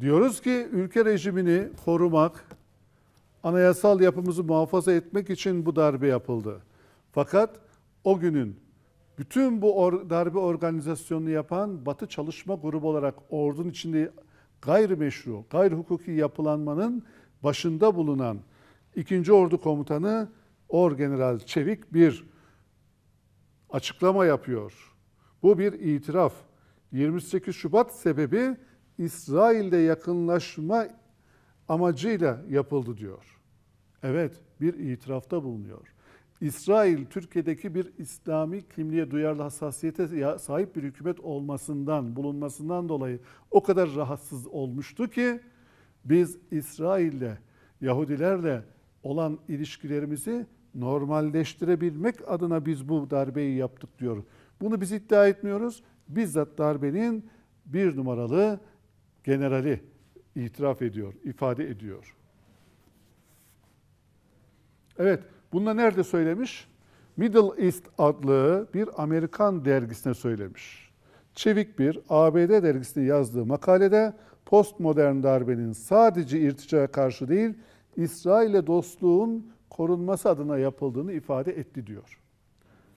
Diyoruz ki ülke rejimini korumak, anayasal yapımızı muhafaza etmek için bu darbe yapıldı. Fakat o günün bütün bu or darbe organizasyonunu yapan Batı Çalışma Grubu olarak ordunun içinde gayrimeşru, gayrihukuki yapılanmanın başında bulunan 2. Ordu Komutanı Orgeneral Çevik bir açıklama yapıyor. Bu bir itiraf. 28 Şubat sebebi İsrail'de yakınlaşma amacıyla yapıldı diyor. Evet, bir itirafta bulunuyor. İsrail Türkiye'deki bir İslami kimliğe duyarlı hassasiyete sahip bir hükümet olmasından, bulunmasından dolayı o kadar rahatsız olmuştu ki biz İsrail'le, Yahudilerle olan ilişkilerimizi normalleştirebilmek adına biz bu darbeyi yaptık diyor. Bunu biz iddia etmiyoruz. Bizzat darbenin bir numaralı generali itiraf ediyor, ifade ediyor. Evet, bunu da nerede söylemiş? Middle East adlı bir Amerikan dergisine söylemiş. Çevik bir ABD dergisinde yazdığı makalede postmodern darbenin sadece irticaya karşı değil, İsrail'e dostluğun korunması adına yapıldığını ifade etti diyor.